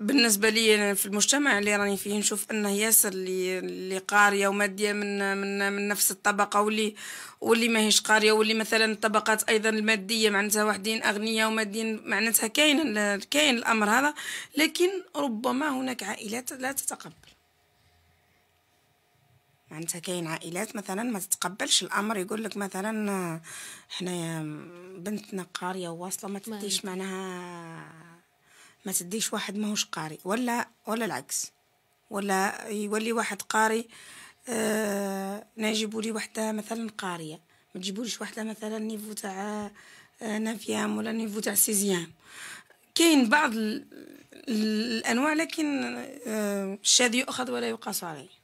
بالنسبه لي في المجتمع اللي راني فيه نشوف انه ياسر اللي اللي قاريه وماديه من من من نفس الطبقه واللي واللي ماهيش قاريه واللي مثلا الطبقات ايضا الماديه معناتها واحدين اغنياء وماديين معناتها كاين كاين الامر هذا لكن ربما هناك عائلات لا تتقبل معناتها كاين عائلات مثلا ما تتقبلش الامر يقول لك مثلا حنايا بنتنا قاريه وواصله ما تديش معناها ما تديش واحد ماهوش قاري ولا ولا العكس ولا يولي واحد قاري آه نجيبوا لي وحده مثلا قاريه ما تجيبوليش وحده مثلا نيفو تاع آه، نافيام ولا نيفو تاع سيزيام كاين بعض الانواع لكن آه الشاذ يؤخذ ولا يقاس عليه